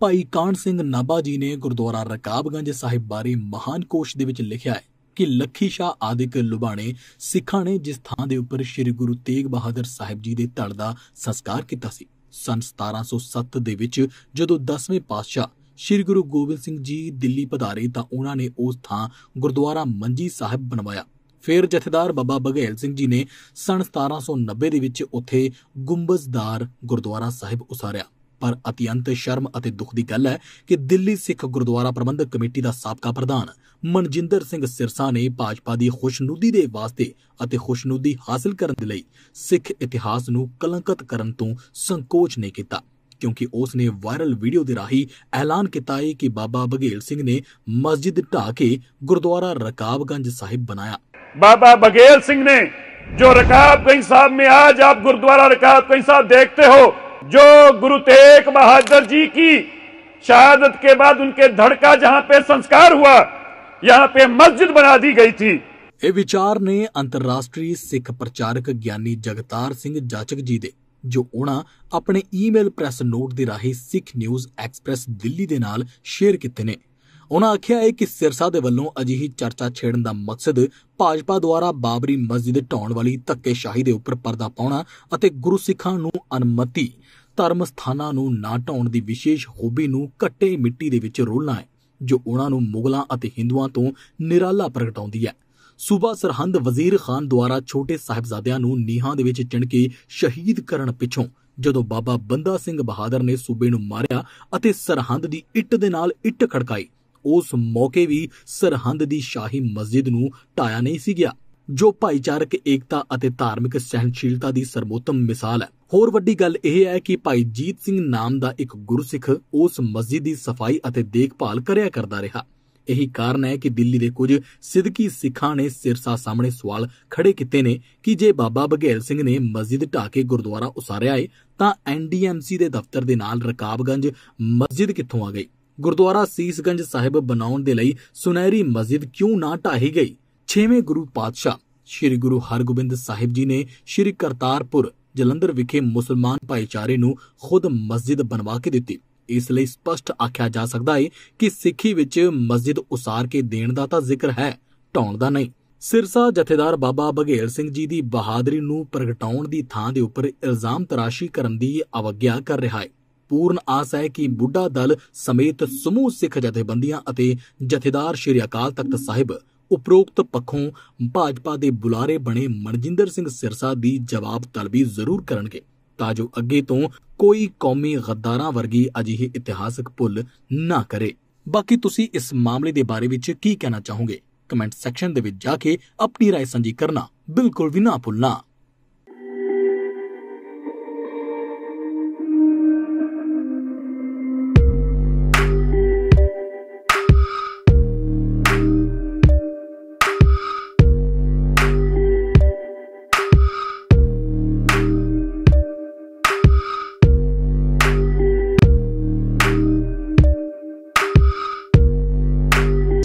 ਭਾਈ ਕਾਨ ਸਿੰਘ ਨਾਬਾ ਜੀ ਨੇ ਗੁਰਦੁਆਰਾ ਰਕਾਬਗੰਜ ਸਾਹਿਬ ਬਾਰੇ ਮਹਾਨ ਕੋਸ਼ ਦੇ ਵਿੱਚ ਲਿਖਿਆ ਹੈ ਕਿ ਲੱਖੀ ਸ਼ਾ ਆਦਿਕ ਲੁਬਾਣੇ ਸਿੱਖਾਂ ਨੇ ਜਿਸ ਥਾਂ ਦੇ ਉੱਪਰ ਸ੍ਰੀ ਗੁਰੂ ਤੇਗ ਬਹਾਦਰ ਸਾਹਿਬ ਜੀ ਦੇ ਧੜ ਦਾ ਸੰਸਕਾਰ ਕੀਤਾ ਸੀ ਸਨ 1707 ਦੇ ਵਿੱਚ ਜਦੋਂ 10ਵੇਂ ਪਾਤਸ਼ਾਹ ਸ੍ਰੀ ਗੁਰੂ ਗੋਬਿੰਦ ਸਿੰਘ ਜੀ ਦਿੱਲੀ ਪਧਾਰੇ ਤਾਂ ਉਹਨਾਂ ਨੇ ਉਸ ਥਾਂ ਗੁਰਦੁਆਰਾ ਮੰਜੀ ਸਾਹਿਬ ਬਣਵਾਇਆ ਫਿਰ ਜਥੇਦਾਰ ਬਾਬਾ ਬਗੇਲ ਸਿੰਘ ਜੀ ਨੇ ਸਨ 1790 ਦੇ ਵਿੱਚ ਉੱਥੇ ਗੁੰਬਜ਼ਦਾਰ ਗੁਰਦੁਆਰਾ ਸਾਹਿਬ ਉਸਾਰਿਆ ਪਰ ਅਤਿਅੰਤ ਸ਼ਰਮ ਅਤੇ ਦੁੱਖ ਦੀ ਗੱਲ ਹੈ ਕਿ ਦਿੱਲੀ ਸਿੱਖ ਗੁਰਦੁਆਰਾ ਪ੍ਰਬੰਧਕ ਕਮੇਟੀ ਦਾ ਸਾਬਕਾ ਪ੍ਰਧਾਨ ਮਨਜਿੰਦਰ ਸਿੰਘ ਸਿਰਸਾ ਨੇ ਭਾਜਪਾ ਦੀ ਖੁਸ਼ਨੂਦੀ ਦੇ ਵਾਸਤੇ ਅਤੇ ਖੁਸ਼ਨੂਦੀ ਹਾਸਲ ਕਰਨ ਦੇ ਲਈ ਸਿੱਖ ਇਤਿਹਾਸ ਨੂੰ ਕਲੰਕਿਤ ਕਰਨ ਤੋਂ ਸੰਕੋਚ ਨਹੀਂ ਕੀਤਾ ਕਿਉਂਕਿ ਉਸ ਨੇ ਵਾਇਰਲ ਵੀਡੀਓ ਦੇ ਰਾਹੀਂ ਐਲਾਨ ਕੀਤਾ ਹੈ ਕਿ ਬਾਬਾ ਬਗੇਲ ਸਿੰਘ ਨੇ ਮਸਜਿਦ ਢਾ ਕੇ ਗੁਰਦੁਆਰਾ ਰਕਾਬਗੰਜ ਸਾਹਿਬ ਬਣਾਇਆ ਬਾਬਾ ਬਗੇਲ ਸਿੰਘ ਨੇ ਜੋ रकाब ਸਾਹਿਬ साहब में ਆਪ ਗੁਰਦੁਆਰਾ गुरुद्वारा ਸਾਹਿਬ कई ਹੋ जो गुरु तेग बहादुर जी की शहादत के बाद उनके धड़ का जहां पे संस्कार हुआ यहां पे मस्जिद बना दी गई थी ਇਹ ਵਿਚਾਰ ਨੇ ਅੰਤਰਰਾਸ਼ਟਰੀ ਸਿੱਖ ਪ੍ਰਚਾਰਕ ਗਿਆਨੀ ਜਗਤਾਰ ਸਿੰਘ ਜਾਚਕ ਜੀ ਦੇ ਜੋ ਉਹਨਾਂ ਆਪਣੇ ਈਮੇਲ ਪ੍ਰੈਸ ਨੋਟ ਦੇ ਰਾਹੀਂ ਸਿੱਖ ਨਿਊਜ਼ ਐਕਸਪ੍ਰੈਸ ਦਿੱਲੀ ਦੇ ਨਾਲ ਸ਼ੇਅਰ ਕੀਤੇ ਨੇ ਉਹਨਾਂ ਆਖਿਆ ਹੈ ਕਿ ਸਿਰਸਾ ਦੇ ਵੱਲੋਂ ਅਜਿਹੀ ਚਰਚਾ ਛੇੜਨ ਦਾ ਮਕਸਦ ਭਾਜਪਾ ਦੁਆਰਾ ਬਾਬਰੀ ਮਸਜਿਦ ਢਾਉਣ ਵਾਲੀ ਧੱਕੇਸ਼ਾਹੀ ਦੇ ਉੱਪਰ ਪਰਦਾ ਪਾਉਣਾ ਅਤੇ ਗੁਰੂ ਸਿੱਖਾਂ ਨੂੰ ਅਨਮਤੀ ਧਰਮ ਸਥਾਨਾਂ ਨੂੰ ਨਾ ਢਾਉਣ ਦੀ ਵਿਸ਼ੇਸ਼ ਹੋਬੀ ਨੂੰ ਕੱਟੇ ਮਿੱਟੀ ਦੇ ਵਿੱਚ ਰੋਲਣਾ ਹੈ ਜੋ ਉਹਨਾਂ ਨੂੰ ਮੁਗਲਾਂ ਅਤੇ ਹਿੰਦੂਆਂ ਤੋਂ ਨਿਰਾਲਾ ਪ੍ਰਗਟਾਉਂਦੀ ਹੈ ਸੂਬਾ ਸਰਹੰਦ ਵਜ਼ੀਰ ਖਾਨ ਦੁਆਰਾ ਛੋਟੇ ਸਾਹਿਬਜ਼ਾਦਿਆਂ ਨੂੰ ਨੀਹਾਂ ਦੇ ਵਿੱਚ ਚਿਣ ਕੇ ਸ਼ਹੀਦ ਕਰਨ ਪਿੱਛੋਂ ਜਦੋਂ ਬਾਬਾ ਬੰਦਾ ਸਿੰਘ ਬਹਾਦਰ ਨੇ ਸੂਬੇ ਨੂੰ ਮਾਰਿਆ ਅਤੇ ਸਰਹੰਦ ਦੀ ਇੱਟ ਦੇ ਨਾਲ ਇੱਟ ਖੜਕਾਈ ਉਸ ਮੌਕੇ ਵੀ ਸਰਹੰਦ ਦੀ ਸ਼ਾਹੀ ਮਸਜਿਦ ਨੂੰ ਢਾਇਆ ਨਹੀਂ ਸੀ ਗਿਆ ਜੋ ਭਾਈਚਾਰਕ ਏਕਤਾ ਅਤੇ ਧਾਰਮਿਕ ਸਹਿਣਸ਼ੀਲਤਾ ਦੀ ਸਰਬੋਤਮ ਮਿਸਾਲ ਹੈ ਹੋਰ ਵੱਡੀ ਗੱਲ ਇਹ ਹੈ ਕਿ ਭਾਈ ਜੀਤ ਸਿੰਘ ਨਾਮ ਦਾ ਇੱਕ ਗੁਰਸਿੱਖ ਉਸ ਮਸਜਿਦ ਦੀ ਸਫਾਈ ਅਤੇ ਦੇਖਭਾਲ ਕਰਿਆ ਕਰਦਾ ਰਿਹਾ ਇਹੀ ਕਾਰਨ ਹੈ ਕਿ ਦਿੱਲੀ ਦੇ ਕੁਝ ਸਿੱਧਕੀ ਸਿੱਖਾਂ ਨੇ ਸਿਰਸਾ ਸਾਹਮਣੇ ਸਵਾਲ ਖੜੇ ਕੀਤੇ ਨੇ ਕਿ ਜੇ ਬਾਬਾ ਬਗੇਲ ਸਿੰਘ ਨੇ ਮਸਜਿਦ ਢਾ ਕੇ ਗੁਰਦੁਆਰਾ ਉਸਾਰਿਆ ਹੈ ਤਾਂ ਐਨਡੀਐਮਸੀ ਦੇ ਦਫ਼ਤਰ ਦੇ ਨਾਲ ਰਕਾਬਗੰਜ ਮਸਜਿਦ ਕਿੱਥੋਂ ਆ ਗਈ ਗੁਰਦੁਆਰਾ ਸੀਸਗੰਜ ਸਾਹਿਬ ਬਣਾਉਣ ਦੇ ਲਈ ਸੁਨਹਿਰੀ ਮਸਜਿਦ ਕਿਉਂ ਨਾ ਢਾਹੀ ਗਈ 6ਵੇਂ ਗੁਰੂ ਪਾਤਸ਼ਾਹ ਸ੍ਰੀ ਗੁਰੂ ਹਰਗੋਬਿੰਦ ਸਾਹਿਬ ਜੀ ਨੇ ਸ੍ਰੀ ਕਰਤਾਰਪੁਰ ਜਲੰਧਰ ਵਿਖੇ ਮੁਸਲਮਾਨ ਭਾਈਚਾਰੇ ਨੂੰ ਖੁਦ ਮਸਜਿਦ ਬਣਵਾ ਕੇ ਦਿੱਤੀ ਇਸ ਲਈ ਸਪਸ਼ਟ ਆਖਿਆ ਜਾ ਸਕਦਾ ਹੈ ਕਿ ਸਿੱਖੀ ਵਿੱਚ ਮਸਜਿਦ ਉਸਾਰ ਕੇ ਦੇਣ ਦਾ ਤਾਂ ਜ਼ਿਕਰ ਹੈ ਢਾਉਣ ਦਾ ਨਹੀਂ ਸਿਰਸਾ ਜਥੇਦਾਰ ਬਾਬਾ ਬਘੇਲ ਸਿੰਘ ਜੀ ਦੀ ਬਹਾਦਰੀ ਨੂੰ ਪ੍ਰਗਟਾਉਣ ਦੀ ਥਾਂ ਦੇ ਉੱਪਰ ਇਲਜ਼ਾਮ ਤਰਾਸ਼ੀ ਕਰਨ ਦੀ ਅਵਗਿਆ ਕਰ ਰਿਹਾ ਹੈ ਪੂਰਨ ਆਸ ਹੈ ਕਿ ਬੁੱਢਾ ਦਲ ਸਮੇਤ ਸਮੂਹ ਸਿੱਖ ਜਥੇਬੰਦੀਆਂ ਅਤੇ ਜਥੇਦਾਰ ਸ਼੍ਰੀ ਅਕਾਲ ਤਖਤ ਸਾਹਿਬ ਉਪਰੋਕਤ ਪੱਖੋਂ ਭਾਜਪਾ ਦੇ ਬੁਲਾਰੇ ਬਣੇ ਮਨਜਿੰਦਰ ਸਿੰਘ ਸਿਰਸਾ ਦੀ ਜਵਾਬ ਤਲਬੀ ਜ਼ਰੂਰ ਕਰਨਗੇ ਤਾਂ ਜੋ ਅੱਗੇ ਤੋਂ ਕੋਈ ਕੌਮੀ ਗੱਦਾਰਾਂ ਵਰਗੀ ਅਜਿਹੀ ਇਤਿਹਾਸਕ ਭੁੱਲ ਨਾ ਕਰੇ ਬਾਕੀ ਤੁਸੀਂ ਇਸ ਮਾਮਲੇ ਦੇ ਬਾਰੇ ਵਿੱਚ ਕੀ ਕਹਿਣਾ ਚਾਹੋਗੇ ਕਮੈਂਟ ਸੈਕਸ਼ਨ ਦੇ ਵਿੱਚ ਜਾ ਕੇ ਆਪਣੀ رائے ਸਾਂਝੀ ਕਰਨਾ ਬਿਲਕੁਲ ਵੀ ਨਾ ਭੁੱਲਣਾ